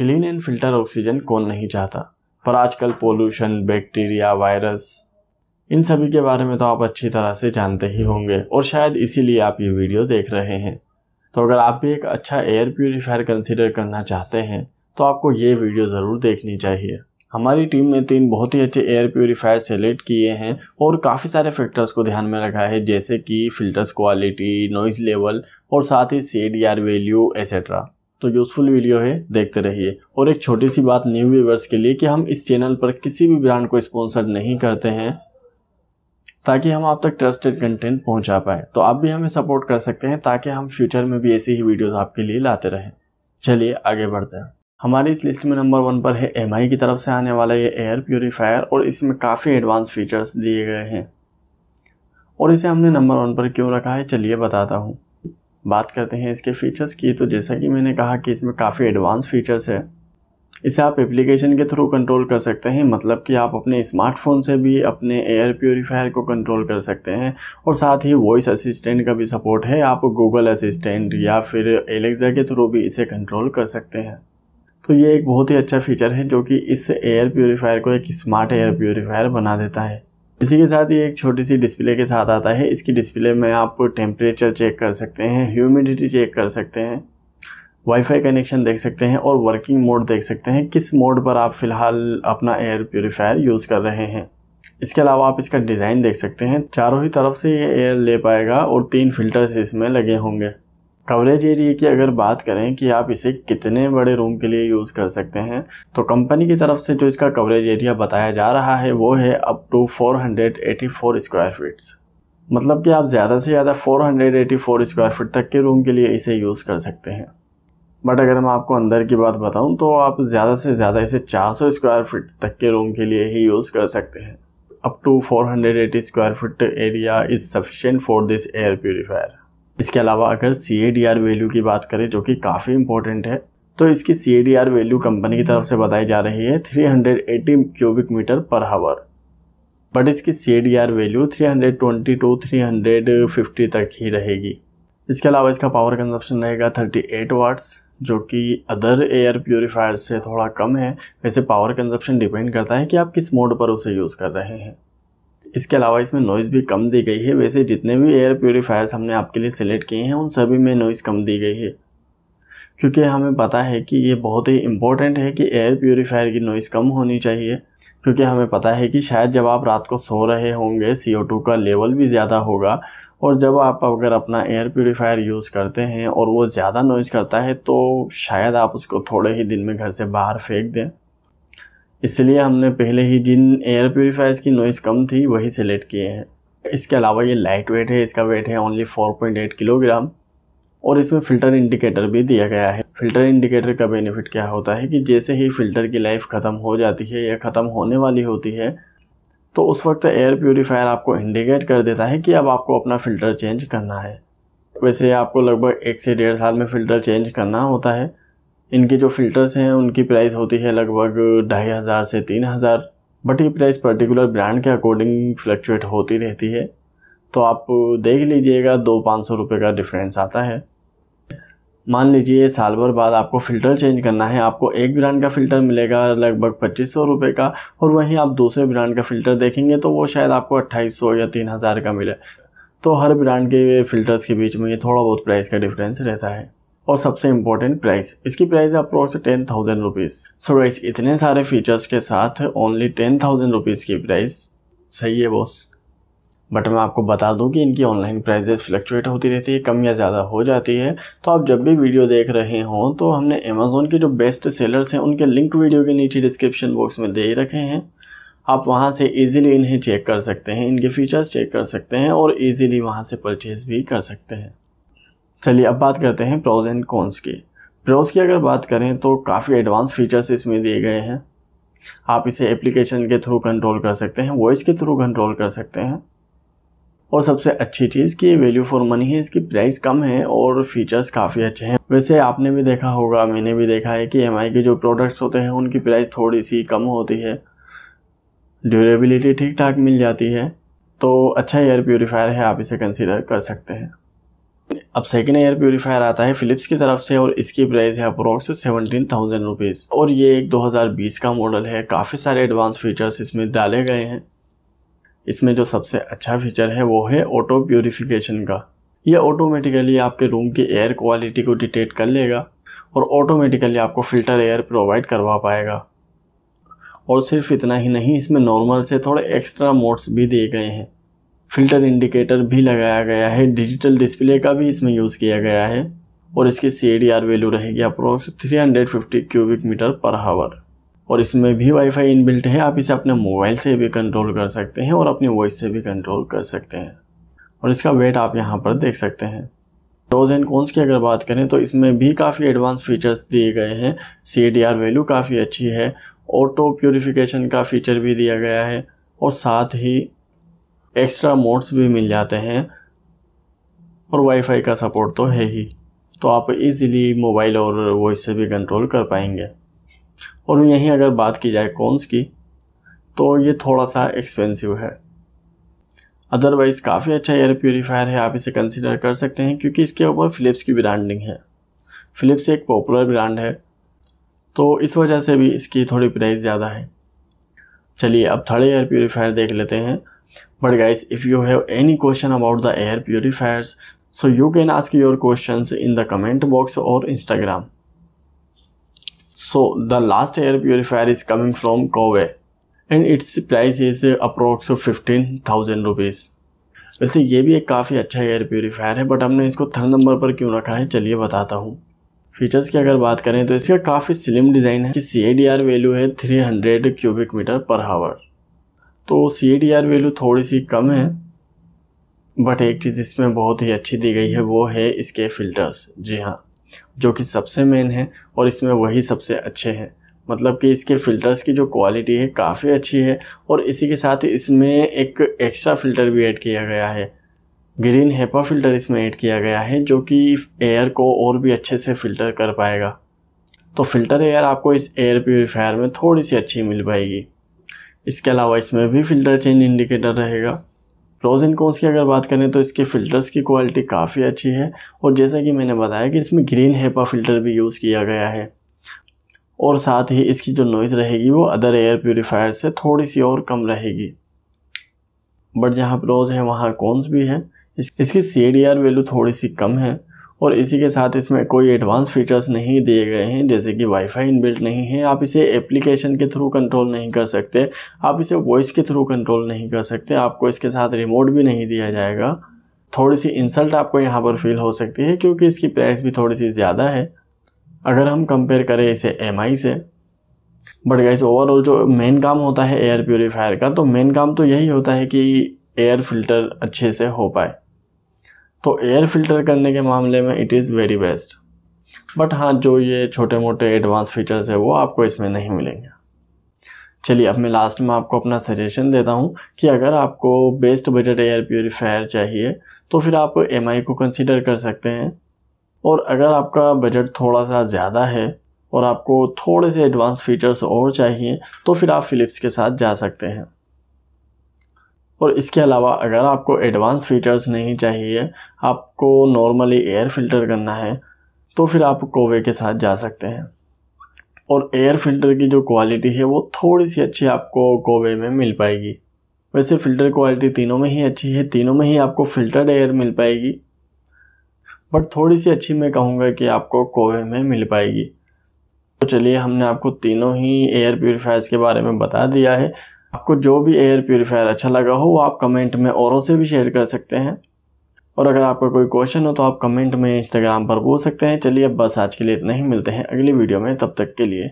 Clean and filter oxygen कौन नहीं चाहता पर आजकल पोल्यूशन बैक्टीरिया वायरस इन सभी के बारे में तो आप अच्छी तरह से जानते ही होंगे और शायद इसीलिए आप ये वीडियो देख रहे हैं तो अगर आप भी एक अच्छा एयर प्योरीफायर कंसिडर करना चाहते हैं तो आपको ये वीडियो ज़रूर देखनी चाहिए हमारी टीम ने तीन बहुत ही अच्छे एयर प्योरीफायर सेलेक्ट किए हैं और काफ़ी सारे फैक्टर्स को ध्यान में रखा है जैसे कि फ़िल्टर्स क्वालिटी नॉइज़ लेवल और साथ ही सी वैल्यू एसेट्रा तो यूज़फुल वीडियो है देखते रहिए और एक छोटी सी बात न्यू व्यूवर्स के लिए कि हम इस चैनल पर किसी भी ब्रांड को स्पॉन्सर नहीं करते हैं ताकि हम आप तक ट्रस्टेड कंटेंट पहुंचा पाए तो आप भी हमें सपोर्ट कर सकते हैं ताकि हम फ्यूचर में भी ऐसी ही वीडियोस आपके लिए लाते रहें चलिए आगे बढ़ते हैं हमारी इस लिस्ट में नंबर वन पर है एम की तरफ से आने वाला ये एयर प्योरीफायर और इसमें काफ़ी एडवांस फीचर्स दिए गए हैं और इसे हमने नंबर वन पर क्यों रखा है चलिए बताता हूँ बात करते हैं इसके फ़ीचर्स की तो जैसा कि मैंने कहा कि इसमें काफ़ी एडवांस फ़ीचर्स है इसे आप एप्लीकेशन के थ्रू कंट्रोल कर सकते हैं मतलब कि आप अपने स्मार्टफोन से भी अपने एयर प्योरीफायर को कंट्रोल कर सकते हैं और साथ ही वॉइस असिस्टेंट का भी सपोर्ट है आप गूगल असिस्टेंट या फिर एलेक्सा के थ्रू भी इसे कंट्रोल कर सकते हैं तो ये एक बहुत ही अच्छा फीचर है जो कि इस एयर प्योरीफायर को एक स्मार्ट एयर प्योरीफायर बना देता है इसी के साथ ये एक छोटी सी डिस्प्ले के साथ आता है इसकी डिस्प्ले में आप टेम्परेचर चेक कर सकते हैं ह्यूमिडिटी चेक कर सकते हैं वाईफाई कनेक्शन देख सकते हैं और वर्किंग मोड देख सकते हैं किस मोड पर आप फ़िलहाल अपना एयर प्योरीफायर यूज़ कर रहे हैं इसके अलावा आप इसका डिज़ाइन देख सकते हैं चारों ही तरफ से ये एयर ले पाएगा और तीन फिल्टर्स इसमें लगे होंगे कवरेज एरिया की अगर बात करें कि आप इसे कितने बड़े रूम के लिए यूज़ कर सकते हैं तो कंपनी की तरफ से जो इसका कवरेज एरिया बताया जा रहा है वो है अप टू 484 स्क्वायर फीट्स मतलब कि आप ज़्यादा से ज़्यादा 484 स्क्वायर फीट तक के रूम के लिए इसे यूज़ कर सकते हैं बट अगर मैं आपको अंदर की बात बताऊँ तो आप ज़्यादा से ज़्यादा इसे सौ स्क्वायर फीट तक के रूम के लिए ही यूज़ कर सकते हैं up to 480 square feet area is sufficient for this air purifier इसके अलावा अगर सी वैल्यू की बात करें जो कि काफ़ी इंपॉर्टेंट है तो इसकी सी वैल्यू कंपनी की तरफ से बताई जा रही है 380 क्यूबिक मीटर पर हावर बट इसकी सी वैल्यू 320 टू 350 तक ही रहेगी इसके अलावा इसका पावर कंजप्शन रहेगा 38 वाट्स जो कि अदर एयर प्योरीफायर से थोड़ा कम है वैसे पावर कंजप्शन डिपेंड करता है कि आप किस मोड पर उसे यूज़ कर रहे हैं इसके अलावा इसमें नॉइज़ भी कम दी गई है वैसे जितने भी एयर प्योरीफायर्स हमने आपके लिए सेलेक्ट किए हैं उन सभी में नॉइज़ कम दी गई है क्योंकि हमें पता है कि ये बहुत ही इम्पोर्टेंट है कि एयर प्योरीफायर की नॉइज़ कम होनी चाहिए क्योंकि हमें पता है कि शायद जब आप रात को सो रहे होंगे सी का लेवल भी ज़्यादा होगा और जब आप अगर अपना एयर प्योरीफायर यूज़ करते हैं और वो ज़्यादा नॉइज़ करता है तो शायद आप उसको थोड़े ही दिन में घर से बाहर फेंक दें इसलिए हमने पहले ही जिन एयर प्योरीफायर्स की नॉइस कम थी वही सेलेक्ट किए हैं इसके अलावा ये लाइट वेट है इसका वेट है ओनली 4.8 किलोग्राम और इसमें फ़िल्टर इंडिकेटर भी दिया गया है फ़िल्टर इंडिकेटर का बेनिफिट क्या होता है कि जैसे ही फ़िल्टर की लाइफ ख़त्म हो जाती है या ख़त्म होने वाली होती है तो उस वक्त एयर प्योरीफायर आपको इंडिकेट कर देता है कि अब आपको अपना फ़िल्टर चेंज करना है वैसे आपको लगभग एक से डेढ़ साल में फ़िल्टर चेंज करना होता है इनके जो फ़िल्टर्स हैं उनकी प्राइस होती है लगभग ढाई हज़ार से तीन हज़ार बट ये प्राइस पर्टिकुलर ब्रांड के अकॉर्डिंग फ्लक्चुएट होती रहती है तो आप देख लीजिएगा दो पाँच सौ रुपये का डिफरेंस आता है मान लीजिए साल भर बाद आपको फ़िल्टर चेंज करना है आपको एक ब्रांड का फ़िल्टर मिलेगा लगभग पच्चीस सौ रुपये का और वहीं आप दूसरे ब्रांड का फ़िल्टर देखेंगे तो वो शायद आपको अट्ठाईस सौ या तीन हज़ार का मिले तो हर ब्रांड के फ़िल्टर्स के बीच में ये थोड़ा बहुत प्राइस का डिफरेंस रहता है और सबसे इम्पोर्टेंट प्राइस इसकी प्राइस है approx ten thousand rupees so guys इतने सारे फीचर्स के साथ ओनली टेन थाउजेंड रुपीज़ की प्राइस सही है बॉस बट मैं आपको बता दूं कि इनकी ऑनलाइन प्राइजेस फ्लक्चुएट होती रहती है कम या ज़्यादा हो जाती है तो आप जब भी वीडियो देख रहे हों तो हमने अमेज़ोन के जो बेस्ट सेलर्स हैं उनके लिंक वीडियो के नीचे डिस्क्रिप्शन बॉक्स में दे रखे हैं आप वहाँ से इजीली इन्हें चेक कर सकते हैं इनके फीचर्स चेक कर सकते हैं और इजीली वहाँ से परचेज़ भी कर सकते हैं चलिए अब बात करते हैं प्रोज एंड कॉन्स की प्रोज की अगर बात करें तो काफ़ी एडवांस फीचर्स इसमें दिए गए हैं आप इसे एप्लीकेशन के थ्रू कंट्रोल कर सकते हैं वॉइस के थ्रू कंट्रोल कर सकते हैं और सबसे अच्छी चीज़ कि वैल्यू फॉर मनी है इसकी प्राइस कम है और फीचर्स काफ़ी अच्छे हैं वैसे आपने भी देखा होगा मैंने भी देखा है कि एम के जो प्रोडक्ट्स होते हैं उनकी प्राइस थोड़ी सी कम होती है ड्यूरेबिलिटी ठीक ठाक मिल जाती है तो अच्छा एयर प्योरीफायर है आप इसे कंसिडर कर सकते हैं अब सेकेंड एयर प्योरीफायर आता है फिलिप्स की तरफ से और इसकी प्राइस है अप्रोक्स सेवनटीन थाउजेंड रुपीज़ और ये एक 2020 का मॉडल है काफ़ी सारे एडवांस फीचर्स इसमें डाले गए हैं इसमें जो सबसे अच्छा फीचर है वो है ऑटो प्योरीफिकेशन का ये ऑटोमेटिकली आपके रूम की एयर क्वालिटी को डिटेक्ट कर लेगा और ऑटोमेटिकली आपको फ़िल्टर एयर प्रोवाइड करवा पाएगा और सिर्फ इतना ही नहीं इसमें नॉर्मल से थोड़े एक्स्ट्रा मोड्स भी दिए गए हैं फ़िल्टर इंडिकेटर भी लगाया गया है डिजिटल डिस्प्ले का भी इसमें यूज़ किया गया है और इसकी सी वैल्यू रहेगी अप्रोक्स 350 क्यूबिक मीटर पर हावर और इसमें भी वाईफाई इनबिल्ट है आप इसे अपने मोबाइल से भी कंट्रोल कर सकते हैं और अपनी वॉइस से भी कंट्रोल कर सकते हैं और इसका वेट आप यहाँ पर देख सकते हैं प्रोज एंड कॉन्स की अगर बात करें तो इसमें भी काफ़ी एडवांस फीचर्स दिए गए हैं सी वैल्यू काफ़ी अच्छी है ऑटो प्योरीफिकेशन का फीचर भी दिया गया है और साथ ही एक्स्ट्रा मोड्स भी मिल जाते हैं और वाईफाई का सपोर्ट तो है ही तो आप इजीली मोबाइल और वॉइस से भी कंट्रोल कर पाएंगे और यहीं अगर बात की जाए कॉन्स की तो ये थोड़ा सा एक्सपेंसिव है अदरवाइज़ काफ़ी अच्छा एयर प्योरीफायर है आप इसे कंसिडर कर सकते हैं क्योंकि इसके ऊपर फ़िलिप्स की ब्रांडिंग है फ़िलिप्स एक पॉपुलर ब्रांड है तो इस वजह से भी इसकी थोड़ी प्राइस ज़्यादा है चलिए अब थर्ड एयर प्योरीफायर देख लेते हैं But guys, if you have any question about the air purifiers, so you can ask your questions in the comment box or Instagram. So the last air purifier is coming from Kobe and its price is approx fifteen thousand rupees वैसे ये भी एक काफ़ी अच्छा air purifier है but हमने इसको third number पर क्यों रखा है चलिए बताता हूँ फीचर्स की अगर बात करें तो इसका काफ़ी स्लिम डिज़ाइन है कि सी वैल्यू है 300 क्यूबिक मीटर पर हावर तो सी डी आर वैल्यू थोड़ी सी कम है बट एक चीज़ इसमें बहुत ही अच्छी दी गई है वो है इसके फ़िल्टर्स जी हाँ जो कि सबसे मेन है और इसमें वही सबसे अच्छे हैं मतलब कि इसके फ़िल्टर्स की जो क्वालिटी है काफ़ी अच्छी है और इसी के साथ इसमें एक एक्स्ट्रा फ़िल्टर भी ऐड किया गया है ग्रीन हेपा फ़िल्टर इसमें ऐड किया गया है जो कि एयर को और भी अच्छे से फ़िल्टर कर पाएगा तो फ़िल्टर एयर आपको इस एयर प्योरीफायर में थोड़ी सी अच्छी मिल पाएगी इसके अलावा इसमें भी फ़िल्टर चेंज इंडिकेटर रहेगा प्रोज एंड कॉन्स की अगर बात करें तो इसके फ़िल्टर्स की क्वालिटी काफ़ी अच्छी है और जैसा कि मैंने बताया कि इसमें ग्रीन हेपा फ़िल्टर भी यूज़ किया गया है और साथ ही इसकी जो नॉइज़ रहेगी वो अदर एयर प्योरीफायर से थोड़ी सी और कम रहेगी बट जहाँ प्रोज है वहाँ कॉन्स भी है इसकी सी डी आर वैल्यू थोड़ी सी कम है और इसी के साथ इसमें कोई एडवांस फीचर्स नहीं दिए गए हैं जैसे कि वाईफाई इनबिल्ट नहीं है आप इसे एप्लीकेशन के थ्रू कंट्रोल नहीं कर सकते आप इसे वॉइस के थ्रू कंट्रोल नहीं कर सकते आपको इसके साथ रिमोट भी नहीं दिया जाएगा थोड़ी सी इंसल्ट आपको यहाँ पर फील हो सकती है क्योंकि इसकी प्राइस भी थोड़ी सी ज़्यादा है अगर हम कंपेयर करें इसे एम से बट गाइस ओवरऑल जो मेन काम होता है एयर प्योरीफायर का तो मेन काम तो यही होता है कि एयर फिल्टर अच्छे से हो पाए तो एयर फिल्टर करने के मामले में it is very best but हाँ जो ये छोटे मोटे एडवांस फीचर्स है वो आपको इसमें नहीं मिलेंगे चलिए अब मैं लास्ट में आपको अपना सजेशन देता हूँ कि अगर आपको बेस्ट बजट एयर प्योरीफायर चाहिए तो फिर आप एम को कंसिडर कर सकते हैं और अगर आपका बजट थोड़ा सा ज़्यादा है और आपको थोड़े से एडवांस फीचर्स और चाहिए तो फिर आप फ़िलिप्स के साथ जा सकते हैं और इसके अलावा अगर आपको एडवांस फीचर्स नहीं चाहिए आपको नॉर्मली एयर फिल्टर करना है तो फिर आप कोवे के साथ जा सकते हैं और एयर फिल्टर की जो क्वालिटी है वो थोड़ी सी अच्छी आपको कोवे में मिल पाएगी वैसे फ़िल्टर क्वालिटी तीनों में ही अच्छी है तीनों में ही आपको फ़िल्टर्ड एयर मिल पाएगी बट थोड़ी सी अच्छी मैं कहूँगा कि आपको कोवे में मिल पाएगी तो चलिए हमने आपको तीनों ही एयर प्योरीफायर्स के बारे में बता दिया है आपको जो भी एयर प्योरीफायर अच्छा लगा हो वो आप कमेंट में औरों से भी शेयर कर सकते हैं और अगर आपका कोई क्वेश्चन हो तो आप कमेंट में इंस्टाग्राम पर पूछ सकते हैं चलिए अब बस आज के लिए इतना ही मिलते हैं अगली वीडियो में तब तक के लिए